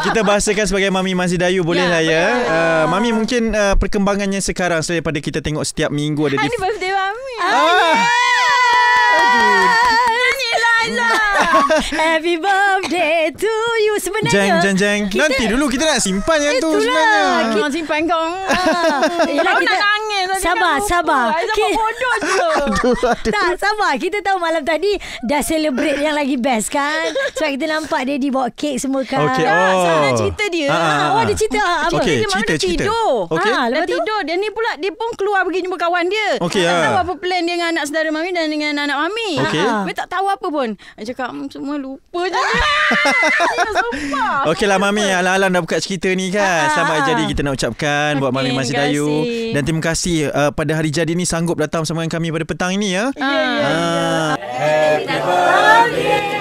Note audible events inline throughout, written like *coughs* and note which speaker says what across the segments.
Speaker 1: kita bahasakan
Speaker 2: sebagai Mami Masih Dayu boleh ya, lah ya. Uh, Mami mungkin uh, perkembangannya sekarang selain daripada kita tengok setiap minggu ada ah, di
Speaker 3: birthday Mami. Ah. Happy birthday to you sebenarnya. Jeng jeng jeng. Kita, Nanti dulu kita nak simpan yang itulah, tu sebenarnya. Kita nak simpan kau. Ah. Yalah, nak Sabar, sabar. sabar. Okay. bodoh je. *laughs* aduh, aduh. Tak, sabar. Kita tahu malam tadi dah celebrate yang lagi best kan. Sebab kita nampak dia dibawa kek semua kan. Okay. Oh. Ya, soalan cerita dia. Ha, ha, Oh, dia cerita. Ha, apa? Okay, dia cerita, cerita. tidur. Okay. Ha, dah tidur. Dia ni pula,
Speaker 1: dia pun keluar pergi jumpa kawan dia. Okay, dia tak tahu apa plan dia dengan anak saudara mami dan dengan anak mami. Okay. Ha. Dia tak tahu apa pun. Dia cakap, hmm, semua lupa je. *laughs* ya,
Speaker 2: Okeylah mami, alang-alang dah buka cerita ni kan. Ha, Sabar jadi kita nak ucapkan okay, buat mami Masih Dayu. Dan terima kasih uh, pada hari jadi ni sanggup datang sama dengan kami pada petang ini ya. ya, ya, ya. Ah. Happy yeah, birthday. Yeah, yeah. uh.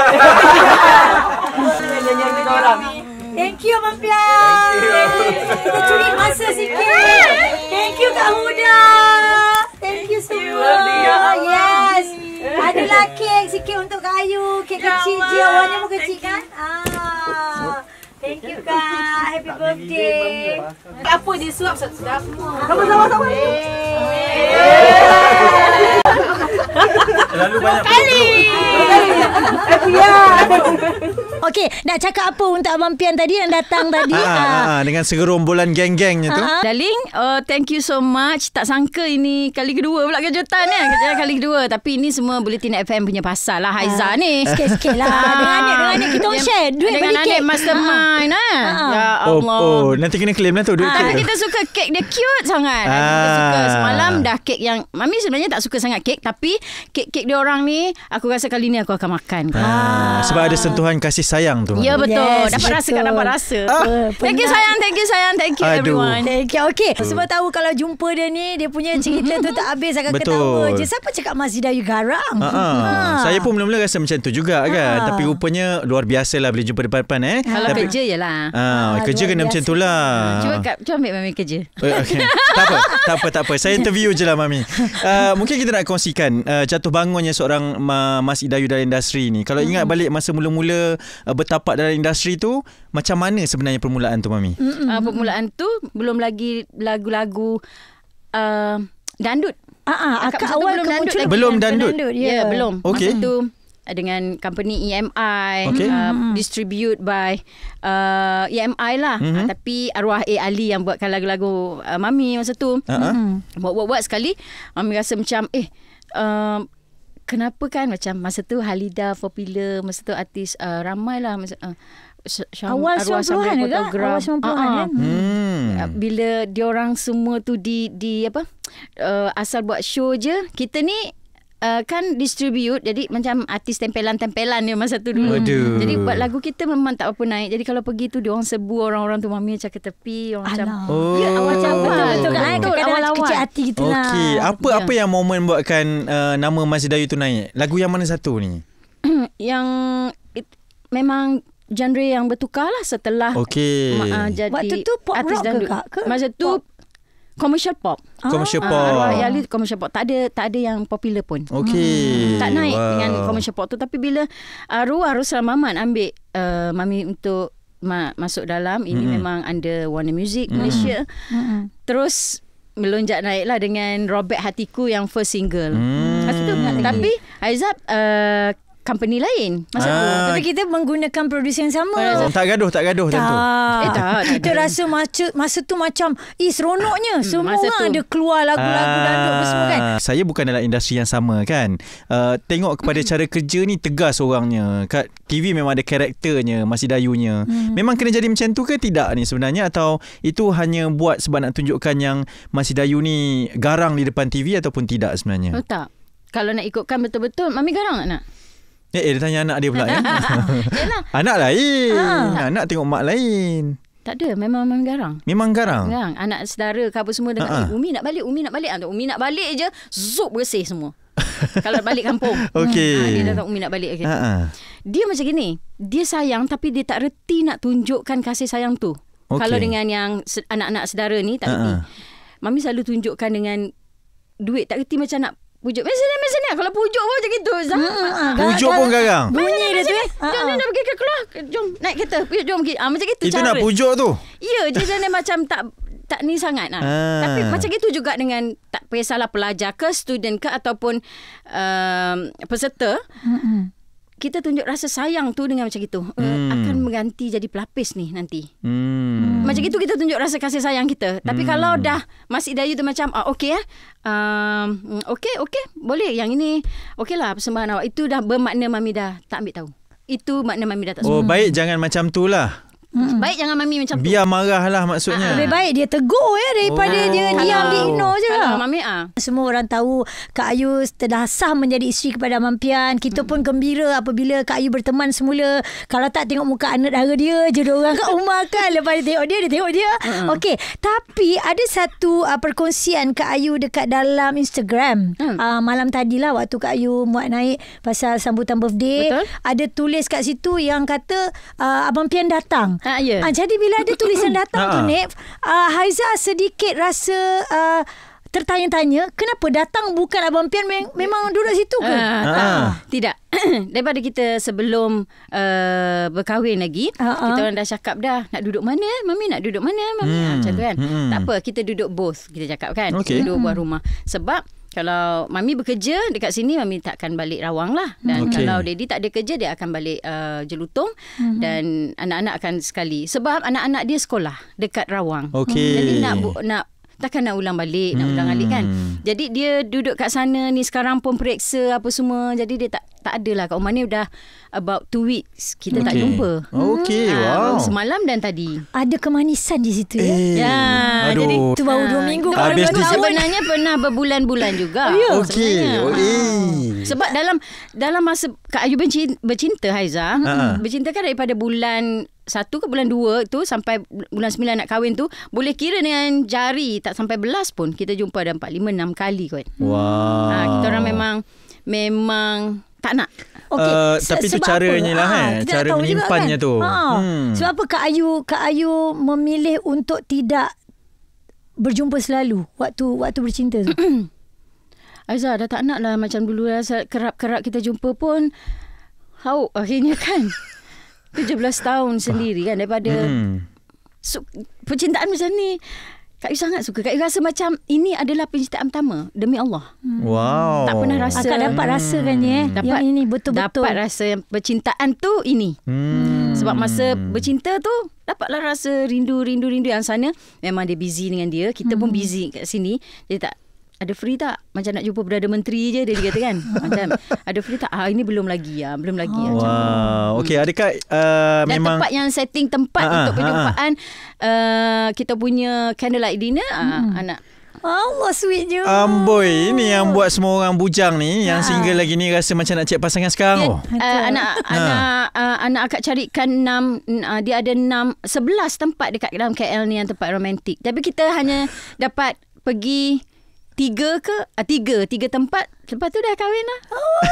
Speaker 3: Ha ha ha! Thank you Abang Pia Thank you Curi masa sikit Thank you Kak Huda Thank you semua Yes Adalah kek sikit untuk Kak Ayu Kek ya kecil je Awalnya pun kecil kan ah. Thank you Kak Happy birthday Apa dia suap Sama-sama Sama-sama Lalu banyak Kali Kali *laughs* Okey, nak cakap apa untuk Abang Pian tadi yang datang *laughs* tadi? Ha, ha,
Speaker 2: ha, dengan segerombolan geng-gengnya ha, tu. Ha.
Speaker 1: Darling, uh, thank you so much. Tak sangka ini kali kedua pula kejutan ya. Kejutan kali kedua. Tapi ini semua boleh Bulletin FM punya pasal lah Haiza ha. ni. Sikit-sikit lah. dengan anak kita yang, share duit dengan beli kek. mastermind lah. Ha. Ha. Ya Allah. Oh,
Speaker 2: oh, nanti kena claim lah tu duit ha. kita
Speaker 1: suka kek dia cute sangat. Ha. Kita suka semalam dah kek yang... Mami sebenarnya tak suka sangat kek. Tapi kek-kek dia orang ni, aku rasa kali ni aku akan makan. Ha. Ha.
Speaker 2: Sebab ada sentuhan kasih sayang tu. Ya
Speaker 1: betul. Yes, dapat rasa kan dapat rasa. Ah. Thank you sayang,
Speaker 3: thank you sayang, thank you Aduh. everyone. Thank you. Okay. Betul. Hmm. Sebab tahu kalau jumpa dia ni, dia punya cerita tu tak habis. Akan betul. ketawa je. Siapa cakap Mas Hidayu garam? Ha. Ha. Saya pun
Speaker 2: mula-mula rasa macam tu juga ha. kan. Tapi rupanya luar biasa lah boleh jumpa depan-depan eh. Kalau Tapi, kerja
Speaker 3: je lah. Ah, Kerja kena biasa. macam tu
Speaker 2: lah. Cuba,
Speaker 1: cuba ambil Mami kerja. Eh, okay. tak,
Speaker 2: apa. tak apa, tak apa. Saya interview je lah Mami. mungkin kita nak kongsikan jatuh bangunnya seorang Mas ida. Melayu dalam industri ni. Kalau ingat hmm. balik masa mula-mula uh, bertapak dalam industri tu, macam mana sebenarnya permulaan tu mami?
Speaker 1: Mm-hmm. Uh, permulaan tu belum lagi lagu-lagu uh, dandut. Ah, ah. huh akak awal belum kemunculan dandut. Lagi. Belum dandut. dandut. Ya, yeah. yeah, belum. Okay. Masa tu uh, dengan company EMI okay. uh, hmm. distribute by uh, EMI lah mm-hmm. uh, tapi arwah A Ali yang buatkan lagu-lagu uh, mami masa tu uh-huh. Ha, ha. buat-buat sekali mami rasa macam eh uh, kenapa kan macam masa tu Halida popular masa tu artis uh, lah, masa uh, awal 90-an juga awal 90-an uh-huh. Ah, ah. kan hmm. Uh, bila diorang semua tu di di apa uh, asal buat show je kita ni uh, kan distribute jadi macam artis tempelan-tempelan dia masa tu dulu. Aduh. Jadi buat lagu kita memang tak apa naik. Jadi kalau pergi tu dia orang sebu orang-orang tu mami cakap ke tepi orang Alah. macam oh. ya
Speaker 3: macam betul betul kan ah, awal kecil hati gitu lah. Okey,
Speaker 2: apa yeah. apa yang momen buatkan uh, nama Mas Dayu tu naik? Lagu yang mana satu ni?
Speaker 1: *clears throat* yang it, memang genre yang bertukar lah setelah okay. uh, ah, jadi Waktu tu pop rock ke Ke? Masa tu pop commercial pop. Commercial ah. pop. Uh, ah, Royal commercial pop. Tak ada tak ada yang popular pun. Okey. Hmm. Tak naik wow. dengan commercial pop tu tapi bila arwah ah, Ruslan Mamat ambil uh, mami untuk ma- masuk dalam ini mm-hmm. memang under Warner Music mm-hmm. Malaysia. Mm-hmm. Terus melonjak naik lah dengan Robert Hatiku yang first single. Mm.
Speaker 3: Lepas Tapi Aizab uh, company lain masa ah. Tapi kita menggunakan Produce yang sama eh,
Speaker 2: Tak gaduh Tak gaduh tak. tentu Eh tak Kita
Speaker 3: rasa macu, masa tu macam Eh seronoknya hmm, Semua masa tu. ada keluar Lagu-lagu ah. dan semua kan
Speaker 2: Saya bukan dalam industri yang sama kan uh, Tengok kepada cara kerja ni Tegas orangnya Kat TV memang ada karakternya Masih dayunya hmm. Memang kena jadi macam tu ke Tidak ni sebenarnya Atau itu hanya buat Sebab nak tunjukkan yang Masih dayu ni Garang di depan TV Ataupun tidak sebenarnya Oh
Speaker 1: tak kalau nak ikutkan betul-betul Mami garang tak nak?
Speaker 2: Eh, eh dia tanya anak dia pula *laughs* ya.
Speaker 1: anak lain. Ha. Anak
Speaker 2: tengok mak lain.
Speaker 1: Tak ada, memang memang garang.
Speaker 2: Memang garang. Garang.
Speaker 1: Anak saudara ke apa semua dengan Umi nak balik, Umi nak balik. Umi nak balik je, zup bersih semua. *laughs* Kalau balik kampung. *laughs* Okey. Hmm. Ha, dia datang Umi nak balik. Okay. ha Dia macam gini. Dia sayang tapi dia tak reti nak tunjukkan kasih sayang tu. Okay. Kalau dengan yang anak-anak saudara ni tak reti. Mami selalu tunjukkan dengan duit. Tak reti macam nak Bujuk Macam mana macam mana Kalau pujuk pun macam gitu Zah, ha, ha, ha. Pujuk pun garang Bunyi dia tu eh Jom jom jom pergi ke keluar Jom naik kereta Pujuk jom pergi ah, Macam gitu Itu cara. nak pujuk tu Ya dia jadi *laughs* macam tak tak ni sangat lah. Tapi macam itu juga dengan tak kisahlah pelajar ke student ke ataupun um, peserta. Kita tunjuk rasa sayang tu dengan macam itu. Eh, hmm. akan mengganti jadi pelapis ni nanti.
Speaker 3: Hmm. Macam
Speaker 1: itu kita tunjuk rasa kasih sayang kita. Tapi hmm. kalau dah masih dayu tu macam ah okey ya Um, okey okey boleh yang ini okeylah persembahan awak itu dah bermakna mami dah tak ambil tahu. Itu makna mami dah
Speaker 3: tak sembuh. Oh baik
Speaker 2: jangan macam tu lah.
Speaker 3: Hmm. Baik jangan mami macam Biar tu. Biar
Speaker 2: marah lah maksudnya. lebih
Speaker 3: baik dia tegur ya daripada oh. dia dia semua orang tahu Kak Ayu telah sah menjadi isteri kepada Amang Pian. Kita pun hmm. gembira apabila Kak Ayu berteman semula. Kalau tak tengok muka anak dara dia je orang kat rumah kan. Lepas dia tengok dia, dia tengok dia. uh Okey. Tapi ada satu uh, perkongsian Kak Ayu dekat dalam Instagram. Uh-huh. Uh, malam tadilah waktu Kak Ayu muat naik pasal sambutan birthday. Betul. Ada tulis kat situ yang kata uh, Abang Pian datang. Uh, ha, yeah. Ya. uh, jadi bila ada tulisan datang *coughs* tu, ha. Nef. Uh, Haiza sedikit rasa... Uh, tertanya-tanya kenapa datang bukan abang pian mem- memang duduk situ ke? Uh, tak. Tidak. *clears throat* Daripada kita sebelum uh,
Speaker 1: berkahwin lagi, uh-huh. kita orang dah cakap dah nak duduk mana Mami nak duduk mana Mami? Hmm. Macam tu kan? Hmm. Tak apa, kita duduk both. Kita cakap kan? Okay. Kita duduk hmm. buah rumah. Sebab kalau Mami bekerja dekat sini, Mami takkan balik rawang lah. Dan okay. kalau Daddy tak ada kerja, dia akan balik uh, jelutong. Mm-hmm. Dan anak-anak akan sekali. Sebab anak-anak dia sekolah dekat rawang. Okay. Jadi nak, bu- nak takkan nak ulang balik hmm. nak ulang balik kan hmm. jadi dia duduk kat sana ni sekarang pun periksa apa semua jadi dia tak tak adalah kat rumah ni dah about two weeks kita okay. tak jumpa okey hmm. wow uh, semalam dan tadi ada kemanisan di situ ya eh. ya Aduh. jadi tu baru dua uh, minggu ah, habis tu sebenarnya pernah berbulan-bulan juga oh, yeah. Ya. okey ah. okay. sebab dalam dalam masa Kak Ayu bercinta Haiza uh-huh. Ha, ha. bercinta kan daripada bulan satu ke bulan dua tu sampai bulan sembilan nak kahwin tu boleh kira dengan jari tak sampai belas pun kita jumpa ada empat lima enam kali kot. Wow. Ha, kita orang memang
Speaker 3: memang tak nak. Okay. Uh, eh, tapi tu caranya lah kan. Ha, cara menyimpannya kan? tu. Ha. Hmm. Sebab apa Kak Ayu, Kak Ayu memilih untuk tidak berjumpa selalu waktu waktu bercinta tu? *clears throat* Aizah dah tak nak
Speaker 1: lah macam dulu lah. Kerap-kerap kita jumpa pun. Hauk akhirnya kan. *laughs* 17 tahun sendiri kan daripada hmm. su- percintaan macam ni Kak Yu sangat suka. Kak Yu rasa macam ini adalah penciptaan pertama. Demi Allah. Hmm.
Speaker 2: Wow. Tak pernah
Speaker 1: rasa. Kak dapat hmm. rasa kan ya. Dapat, yang ini betul-betul. Dapat rasa yang percintaan tu ini. Hmm. Sebab masa bercinta tu dapatlah rasa rindu-rindu-rindu yang sana. Memang dia busy dengan dia. Kita hmm. pun busy kat sini. Jadi tak ada free tak? Macam nak jumpa berada Menteri je dia kata kan. *laughs* Macam ada free tak? Ah ini belum lagi ah, belum lagi oh, ah. Wow.
Speaker 2: Macam, okay, hmm. adakah uh, Dan memang tempat yang
Speaker 1: setting tempat uh, untuk ah, ah, perjumpaan uh, uh, kita punya candlelight dinner hmm. uh, anak Allah sweet je
Speaker 2: Amboi um, Ini yang buat semua orang bujang ni ha. Yang single lagi ni Rasa macam nak cek pasangan sekarang oh.
Speaker 1: uh, Anak Anak uh, Anak akak carikan enam uh, Dia ada enam Sebelas tempat dekat dalam KL ni Yang tempat romantik Tapi kita hanya Dapat Pergi tiga ke Ah tiga tiga tempat lepas
Speaker 3: tu dah kahwin lah oh,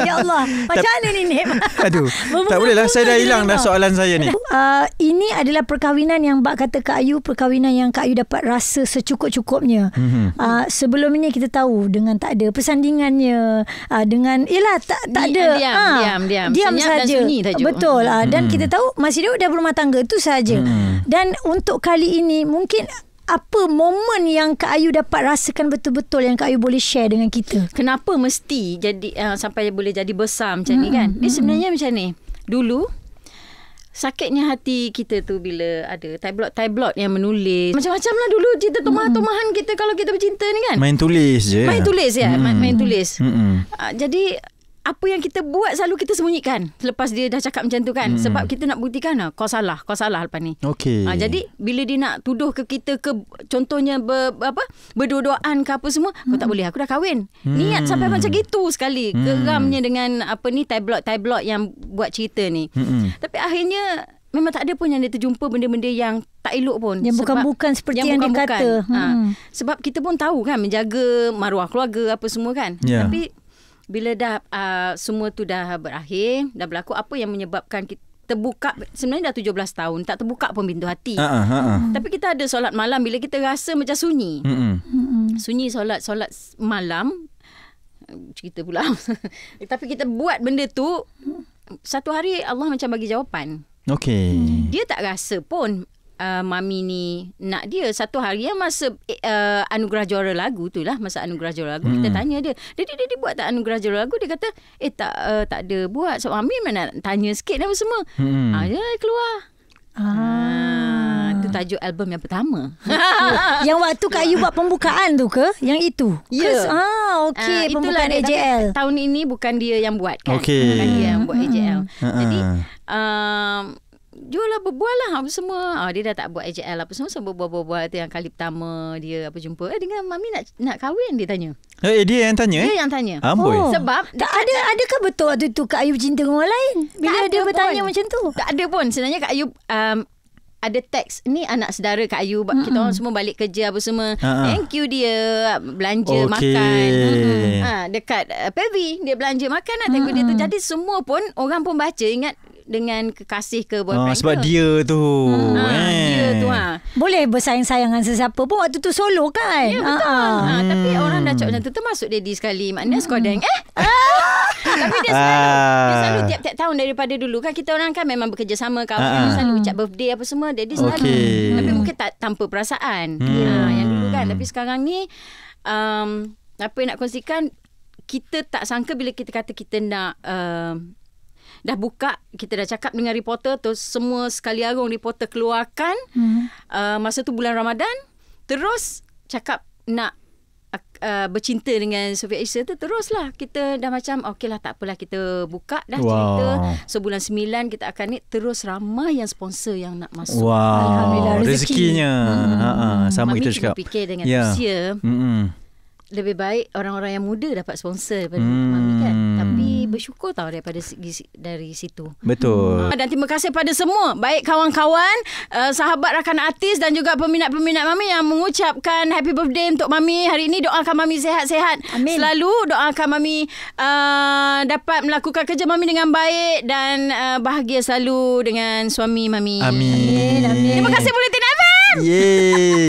Speaker 3: ya Allah *laughs* macam mana ni Nip *laughs*
Speaker 2: aduh *laughs* tak boleh lah saya dah hilang dah soalan saya ni
Speaker 3: uh, ini adalah perkahwinan yang Bak kata Kak Ayu perkahwinan yang Kak Ayu dapat rasa secukup-cukupnya mm-hmm. uh, sebelum ini kita tahu dengan tak ada persandingannya uh, dengan yelah tak, tak ada diam, ha, diam, diam. diam senyap sahaja. dan sunyi betul uh, dan mm-hmm. kita tahu masih dia dah berumah tangga itu saja. Mm-hmm. dan untuk kali ini mungkin apa momen yang Kak Ayu dapat rasakan betul-betul yang Kak Ayu boleh share dengan kita? Kenapa mesti jadi uh, sampai boleh jadi besar macam mm-hmm. ni kan? Hmm, Dia hmm, hmm. sebenarnya mm-hmm. macam ni. Dulu
Speaker 1: sakitnya hati kita tu bila ada tabloid-tabloid yang menulis. Macam-macam lah dulu cerita tomah-tomahan kita kalau kita bercinta ni kan? Main
Speaker 2: tulis je. Main tulis ya. Mm-hmm. Main, main tulis. Mm-hmm.
Speaker 1: Uh, jadi apa yang kita buat selalu kita sembunyikan selepas dia dah cakap macam tu kan hmm. sebab kita nak buktikan lah, kau salah kau salah lepas ni okay. ha, ah, jadi bila dia nak tuduh ke kita ke contohnya ber, apa berdua-duaan ke apa semua hmm. kau tak boleh aku dah kahwin hmm. niat sampai macam gitu sekali hmm. geramnya dengan apa ni tablet-tablet yang buat cerita ni hmm. tapi akhirnya memang tak ada pun yang dia terjumpa benda-benda yang tak elok pun yang bukan bukan seperti yang, yang bukan-bukan. dia kata ah, hmm. ha, sebab kita pun tahu kan menjaga maruah keluarga apa semua kan yeah. tapi bila dah uh, semua tu dah berakhir dah berlaku apa yang menyebabkan kita terbuka sebenarnya dah 17 tahun tak terbuka pun pintu hati. Ha uh, uh, uh. Tapi kita ada solat malam bila kita rasa macam sunyi. Hmm. Sunyi solat solat malam cerita pula. *laughs* Eh, tapi kita buat benda tu satu hari Allah macam bagi jawapan.
Speaker 2: Okey.
Speaker 1: Dia tak rasa pun uh, mami ni nak dia satu hari yang masa uh, anugerah juara lagu tu lah masa anugerah juara lagu hmm. kita tanya dia dia dia, dia buat tak anugerah juara lagu dia kata eh tak uh, tak ada buat sebab so, mami mana nak tanya sikit dan semua hmm. ah dia keluar ah itu ah, tajuk album yang pertama oh, yang waktu Kak Yu
Speaker 3: buat pembukaan tu ke yang itu ya yeah. ah okay uh, ah, pembukaan dia, AJL
Speaker 1: tahun ini bukan dia yang buat kan okay. bukan dia yang buat AJL uh hmm. jadi hmm. um, jual lah berbual lah apa semua ah, dia dah tak buat AJL apa semua sebab buat buat tu yang kali pertama dia apa jumpa eh, dengan mami nak nak kahwin dia tanya
Speaker 2: eh, eh dia yang tanya eh? dia yang tanya
Speaker 1: Amboi. Oh. sebab
Speaker 3: tak ada adakah betul waktu tu Kak Ayub cinta dengan orang lain bila dia bertanya pun.
Speaker 1: macam tu tak ada pun sebenarnya Kak Ayub um, ada teks ni anak saudara Kak Ayu mm-hmm. kita orang semua balik kerja apa semua uh-huh. thank you dia belanja okay. makan mm-hmm. ha, dekat uh, Pevi dia belanja makan lah thank you mm-hmm. dia tu jadi semua pun orang pun baca ingat dengan kekasih ke boyfriend ah, sebab ke?
Speaker 2: dia tu hmm. ha, eh. dia tu
Speaker 1: ha. boleh bersayang sayangan dengan sesiapa pun waktu tu solo kan ya betul ah, ah. ah tapi hmm. orang dah cakap macam tu masuk daddy sekali maknanya hmm. skodeng eh *laughs* Tapi dia selalu
Speaker 2: ah. Dia selalu tiap-tiap
Speaker 1: tahun Daripada dulu kan Kita orang kan memang Bekerjasama ah, kan ah. Selalu ucap birthday Apa semua Jadi selalu okay. Tapi mungkin tak Tanpa perasaan hmm. ha, Yang dulu kan Tapi sekarang ni um, Apa yang nak kongsikan Kita tak sangka Bila kita kata kita nak uh, dah buka kita dah cakap dengan reporter terus semua sekali arung reporter keluarkan hmm. uh, masa tu bulan Ramadan terus cakap nak Uh, bercinta dengan Soviet Asia tu teruslah kita dah macam okeylah tak apalah kita buka dah wow. cerita sebulan so, 9 kita akan ni terus ramai yang sponsor yang nak masuk wow. alhamdulillah rezeki. rezekinya hmm. Ha-ha. sama Mami kita cakap kita fikir dengan yeah. Rusia mm-hmm. lebih baik orang-orang yang muda dapat sponsor daripada
Speaker 2: mm-hmm. Mami kan tapi
Speaker 1: hmm. bersyukur tau daripada dari situ.
Speaker 2: Betul. Ah, dan
Speaker 1: terima kasih pada semua, baik kawan-kawan, uh, sahabat rakan artis dan juga peminat-peminat mami yang mengucapkan happy birthday untuk mami hari ini. Doakan mami sehat-sehat. Amin. Selalu doakan mami uh, dapat melakukan kerja mami dengan baik dan uh, bahagia selalu dengan suami mami.
Speaker 3: Amin. Amin. Amin. Terima
Speaker 1: kasih Bulletin FM. Yeay.